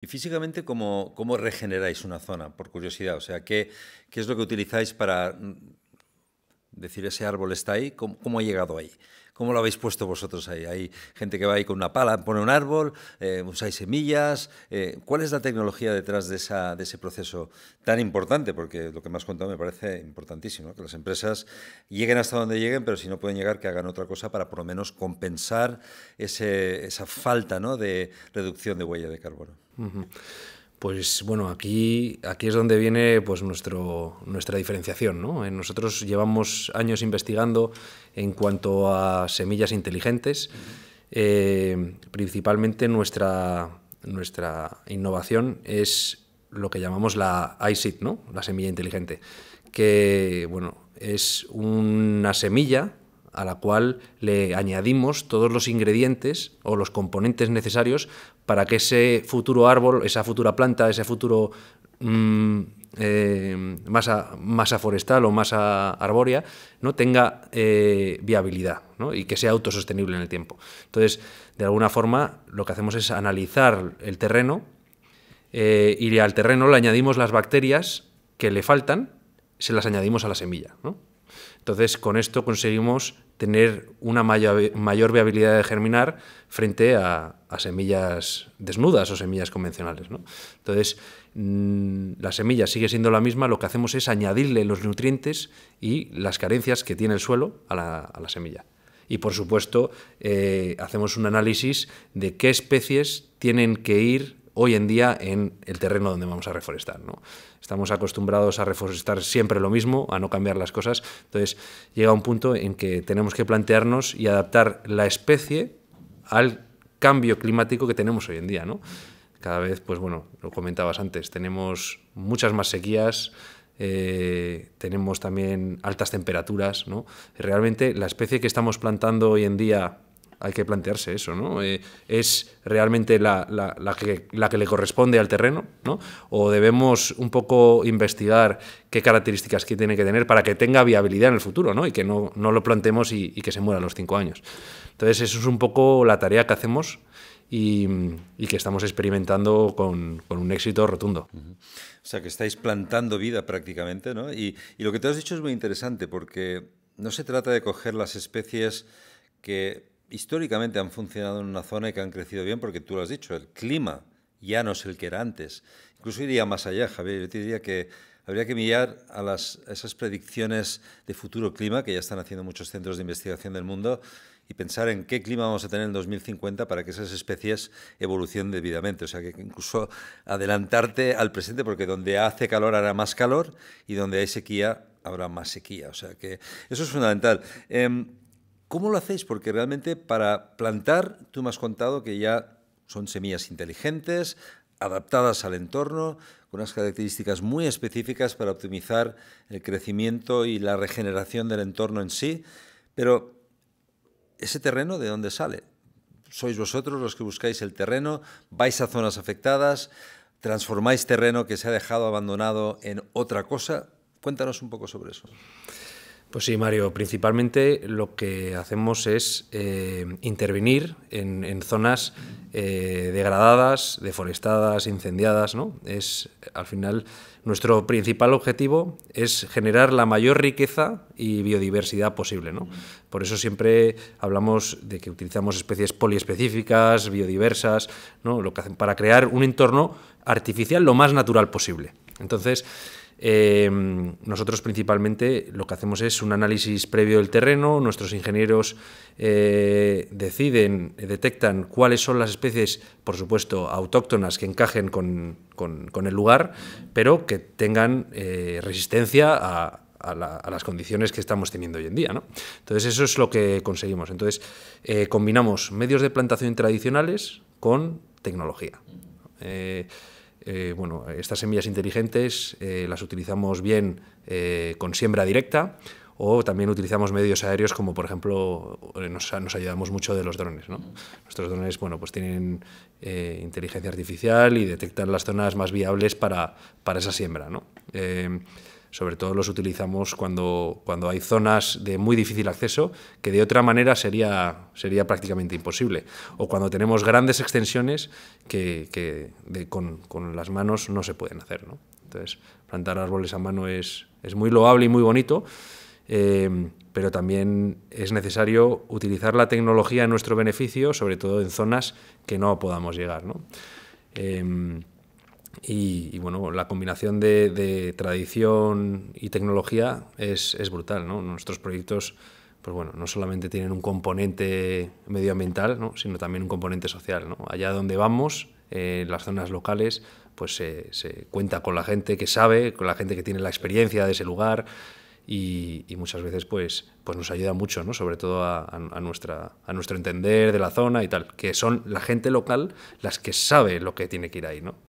¿Y físicamente cómo, cómo regeneráis una zona, por curiosidad? O sea, ¿qué, qué es lo que utilizáis para decir, ese árbol está ahí, ¿cómo, ha llegado ahí? ¿Cómo lo habéis puesto vosotros ahí? Hay gente que va ahí con una pala, pone un árbol, eh, usáis semillas. Eh, ¿Cuál es la tecnología detrás de, ese proceso tan importante? Porque lo que me has contado me parece importantísimo, que las empresas lleguen hasta donde lleguen, pero si no pueden llegar, que hagan otra cosa para por lo menos compensar esa falta ¿no? de reducción de huella de carbono. Pues bueno, aquí, aquí es donde viene pues, nuestro, nuestra diferenciación. Eh, nosotros llevamos años investigando en cuanto a semillas inteligentes. Eh, principalmente nuestra, nuestra innovación es lo que llamamos la ISIT, ¿no? la semilla inteligente, que bueno, es una semilla a la cual le añadimos todos los ingredientes o los componentes necesarios para que ese futuro árbol, esa futura planta, ese futuro mm, eh, masa, forestal o masa arbórea, ¿no? tenga eh, viabilidad y que sea autosostenible en el tiempo. Entonces, de alguna forma, lo que hacemos es analizar el terreno eh, y al terreno le añadimos las bacterias que le faltan, se las añadimos a la semilla. ¿no? Entonces, con esto conseguimos tener una mayor, viabilidad de germinar frente a, semillas desnudas o semillas convencionales. Entonces, mm, la semilla sigue siendo la misma, lo que hacemos es añadirle los nutrientes y las carencias que tiene el suelo a la, semilla. Y, por supuesto, eh, hacemos un análisis de qué especies tienen que ir hoy en día en el terreno donde vamos a reforestar. ¿no? Estamos acostumbrados a reforestar siempre lo mismo, a no cambiar las cosas. Entonces llega un punto en que tenemos que plantearnos y adaptar la especie al cambio climático que tenemos hoy en día. ¿no? Cada vez, pues bueno, lo comentabas antes, tenemos muchas más sequías, eh, tenemos también altas temperaturas. ¿no? Realmente la especie que estamos plantando hoy en día hay que plantearse eso, ¿no? Eh, ¿Es realmente la, que, le corresponde al terreno, ¿no? O debemos un poco investigar qué características que tiene que tener para que tenga viabilidad en el futuro, ¿no? Y que no, no lo plantemos y, que se muera a los cinco años. Entonces, eso es un poco la tarea que hacemos y, que estamos experimentando con, un éxito rotundo. O sea, que estáis plantando vida prácticamente, ¿no? y lo que te has dicho es muy interesante porque no se trata de coger las especies que históricamente han funcionado en una zona y que han crecido bien porque tú lo has dicho, el clima ya no es el que era antes. Incluso iría más allá, Javier, yo te diría que habría que mirar a, esas predicciones de futuro clima que ya están haciendo muchos centros de investigación del mundo y pensar en qué clima vamos a tener en 2050 para que esas especies evolucionen debidamente. O sea, que incluso adelantarte al presente, porque donde hace calor hará más calor y donde hay sequía habrá más sequía. O sea, que eso es fundamental. Em, ¿Cómo lo hacéis? Porque realmente para plantar, tú me has contado que ya son semillas inteligentes, adaptadas al entorno, con unas características muy específicas para optimizar el crecimiento y la regeneración del entorno en sí. Pero, ¿ese terreno de dónde sale? ¿Sois vosotros los que buscáis el terreno? ¿Vais a zonas afectadas? ¿Transformáis terreno que se ha dejado abandonado en otra cosa? Cuéntanos un poco sobre eso. Pues sí, Mario, principalmente lo que hacemos es eh, intervenir en, zonas eh, degradadas, deforestadas, incendiadas. ¿no? Es, al final, nuestro principal objetivo es generar la mayor riqueza y biodiversidad posible. Por eso siempre hablamos de que utilizamos especies poliespecíficas, biodiversas, para crear un entorno artificial lo más natural posible. Entonces, Em, nosotros principalmente lo que hacemos es un análisis previo del terreno, nuestros ingenieros eh, deciden, detectan cuáles son las especies, por supuesto, autóctonas que encajen con, el lugar, pero que tengan eh, resistencia a, las condiciones que estamos teniendo hoy en día. Entonces eso es lo que conseguimos. Entonces eh, combinamos medios de plantación tradicionales con tecnología. Eh, bueno, estas semillas inteligentes eh, las utilizamos bien eh, con siembra directa o también utilizamos medios aéreos como por ejemplo nos, ayudamos mucho de los drones. Nuestros drones bueno, pues tienen inteligencia artificial y detectan las zonas más viables para, para esa siembra sobre todo los utilizamos cuando, cuando hay zonas de muy difícil acceso, que de otra manera sería, sería prácticamente imposible, o cuando tenemos grandes extensiones que, con, las manos no se pueden hacer. Entonces, plantar árboles a mano es, es muy loable y muy bonito, eh, pero también es necesario utilizar la tecnología en nuestro beneficio, sobre todo en zonas que no podamos llegar. Eh, y, bueno, la combinación de, tradición y tecnología es, brutal, ¿no? Nuestros proyectos, pues bueno, no solamente tienen un componente medioambiental, sino también un componente social, Allá donde vamos, en las zonas locales, pues se, cuenta con la gente que sabe, con la gente que tiene la experiencia de ese lugar y, muchas veces pues, pues nos ayuda mucho, Sobre todo a, nuestra, a nuestro entender de la zona y tal, que son la gente local las que sabe lo que tiene que ir ahí, ¿no?